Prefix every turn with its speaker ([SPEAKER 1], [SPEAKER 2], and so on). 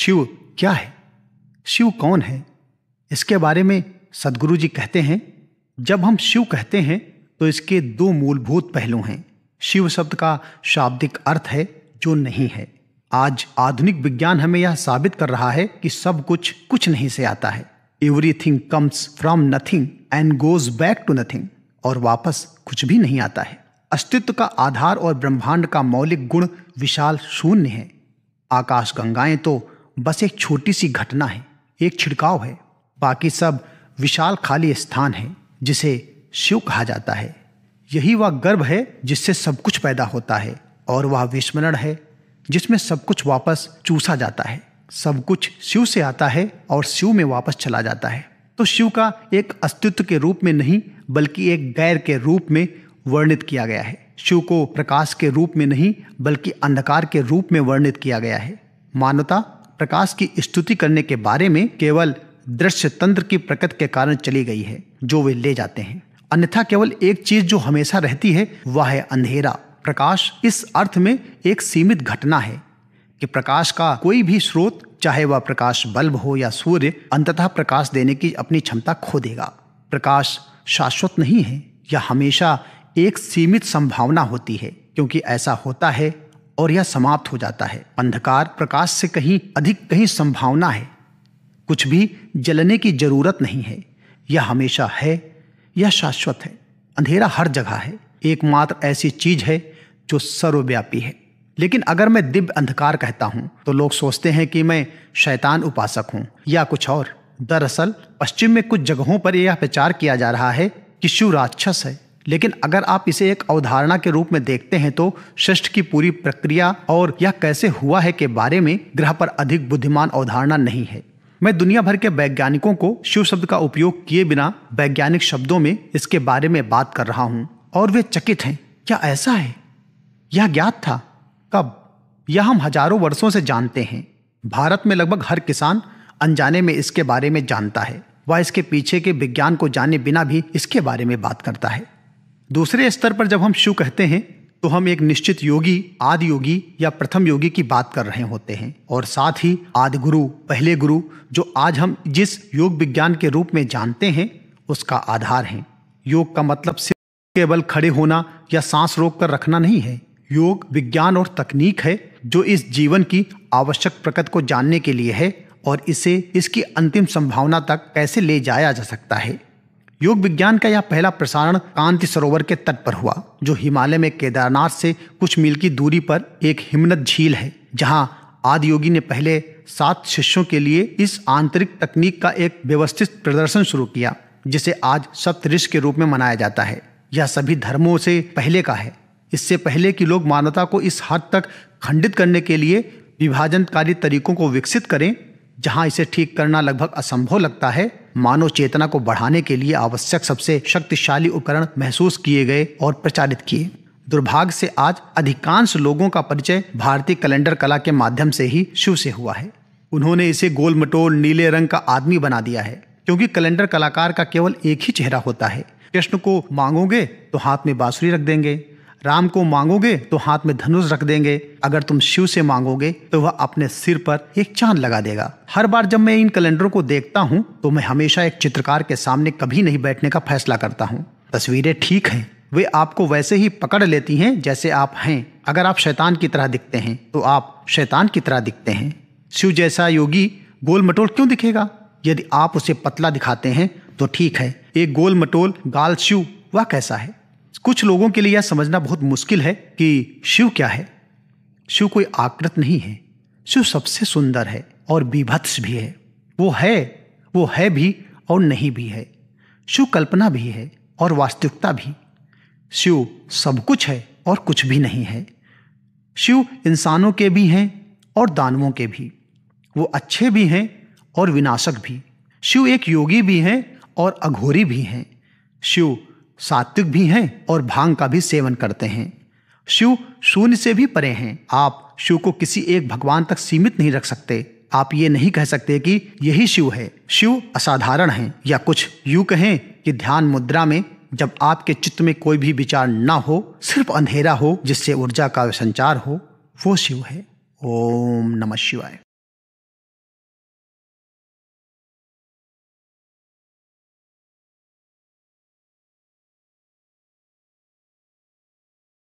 [SPEAKER 1] शिव क्या है शिव कौन है इसके बारे में सदगुरु जी कहते हैं जब हम शिव कहते हैं तो इसके दो मूलभूत पहलू हैं शिव शब्द का शाब्दिक अर्थ है जो नहीं है आज आधुनिक विज्ञान हमें यह साबित कर रहा है कि सब कुछ कुछ नहीं से आता है everything comes from nothing and goes back to nothing और वापस कुछ भी नहीं आता है अस्तित्व का आधार और ब्रह्मांड का मौलिक गुण विशाल शून्य है आकाश गंगाएं तो बस एक छोटी सी घटना है एक छिड़काव है बाकी सब विशाल खाली स्थान है जिसे शिव कहा जाता है यही वह गर्भ है जिससे सब कुछ पैदा होता है और वह विस्मरण है जिसमें सब कुछ वापस चूसा जाता है सब कुछ शिव से आता है और शिव में वापस चला जाता है तो शिव का एक अस्तित्व के रूप में नहीं बल्कि एक गैर के रूप में वर्णित किया गया है शिव को प्रकाश के रूप में नहीं बल्कि अंधकार के रूप में वर्णित किया गया है मानवता प्रकाश की स्तुति करने के बारे में केवल दृश्य तंत्र की प्रकृति के कारण चली गई है जो वे ले जाते हैं अन्यथा केवल एक चीज जो हमेशा रहती है वह है अंधेरा प्रकाश इस अर्थ में एक सीमित घटना है कि प्रकाश का कोई भी स्रोत चाहे वह प्रकाश बल्ब हो या सूर्य अंततः प्रकाश देने की अपनी क्षमता खो देगा प्रकाश शाश्वत नहीं है यह हमेशा एक सीमित संभावना होती है क्योंकि ऐसा होता है और यह समाप्त हो जाता है अंधकार प्रकाश से कहीं अधिक कहीं संभावना है कुछ भी जलने की जरूरत नहीं है यह हमेशा है यह शाश्वत है अंधेरा हर जगह है एकमात्र ऐसी चीज है जो सर्वव्यापी है लेकिन अगर मैं दिव्य अंधकार कहता हूं तो लोग सोचते हैं कि मैं शैतान उपासक हूं या कुछ और दरअसल पश्चिम में कुछ जगहों पर यह प्रचार किया जा रहा है कि शिव राक्षस है लेकिन अगर आप इसे एक अवधारणा के रूप में देखते हैं तो श्रेष्ठ की पूरी प्रक्रिया और यह कैसे हुआ है के बारे में ग्रह पर अधिक बुद्धिमान अवधारणा नहीं है मैं दुनिया भर के वैज्ञानिकों को शिव शब्द का उपयोग किए बिना वैज्ञानिक शब्दों में इसके बारे में बात कर रहा हूं और वे चकित हैं क्या ऐसा है यह ज्ञात था कब यह हम हजारों वर्षों से जानते हैं भारत में लगभग हर किसान अनजाने में इसके बारे में जानता है वह इसके पीछे के विज्ञान को जाने बिना भी इसके बारे में बात करता है दूसरे स्तर पर जब हम शिव कहते हैं तो हम एक निश्चित योगी आदि योगी या प्रथम योगी की बात कर रहे होते हैं और साथ ही आदि गुरु पहले गुरु जो आज हम जिस योग विज्ञान के रूप में जानते हैं उसका आधार है योग का मतलब सिर्फ केवल खड़े होना या सांस रोक कर रखना नहीं है योग विज्ञान और तकनीक है जो इस जीवन की आवश्यक प्रकृति को जानने के लिए है और इसे इसकी अंतिम संभावना तक कैसे ले जाया जा सकता है योग विज्ञान का यह पहला प्रसारण कांति सरोवर के तट पर हुआ जो हिमालय में केदारनाथ से कुछ मील की दूरी पर एक हिमनद झील है जहां आदि योगी ने पहले सात शिष्यों के लिए इस आंतरिक तकनीक का एक व्यवस्थित प्रदर्शन शुरू किया जिसे आज सप्तऋष के रूप में मनाया जाता है यह सभी धर्मों से पहले का है इससे पहले कि लोग मानवता को इस हद तक खंडित करने के लिए विभाजनकारी तरीकों को विकसित करें जहां इसे ठीक करना लगभग असंभव लगता है मानव चेतना को बढ़ाने के लिए आवश्यक सबसे शक्तिशाली उपकरण महसूस किए गए और प्रचारित किए दुर्भाग्य से आज अधिकांश लोगों का परिचय भारतीय कैलेंडर कला के माध्यम से ही शिव से हुआ है उन्होंने इसे गोल मटोल नीले रंग का आदमी बना दिया है क्योंकि कैलेंडर कलाकार का केवल एक ही चेहरा होता है कृष्ण को मांगोगे तो हाथ में बांसुरी रख देंगे राम को मांगोगे तो हाथ में धनुष रख देंगे अगर तुम शिव से मांगोगे तो वह अपने सिर पर एक चांद लगा देगा हर बार जब मैं इन कैलेंडरों को देखता हूँ तो मैं हमेशा एक चित्रकार के सामने कभी नहीं बैठने का फैसला करता हूँ तस्वीरें ठीक हैं वे आपको वैसे ही पकड़ लेती हैं जैसे आप हैं अगर आप शैतान की तरह दिखते हैं तो आप शैतान की तरह दिखते हैं शिव जैसा योगी गोल मटोल क्यों दिखेगा यदि आप उसे पतला दिखाते हैं तो ठीक है एक गोल मटोल गाल शिव वह कैसा है कुछ लोगों के लिए यह समझना बहुत मुश्किल है कि शिव क्या है शिव कोई आकृत नहीं है शिव सबसे सुंदर है और बीभत्स भी है वो है वो है भी और नहीं भी है शिव कल्पना भी है और वास्तविकता भी शिव सब कुछ है और कुछ भी नहीं है शिव इंसानों के भी हैं और दानवों के भी वो अच्छे भी हैं और विनाशक भी शिव एक योगी भी हैं और अघोरी भी हैं शिव सात्विक भी हैं और भांग का भी सेवन करते हैं शिव शून्य से भी परे हैं आप शिव को किसी एक भगवान तक सीमित नहीं रख सकते आप ये नहीं कह सकते कि यही शिव है शिव असाधारण है या कुछ यू कहें कि ध्यान मुद्रा में जब आपके चित्त में कोई भी विचार ना हो सिर्फ अंधेरा हो जिससे ऊर्जा का संचार हो वो शिव है ओम नमः शिवाय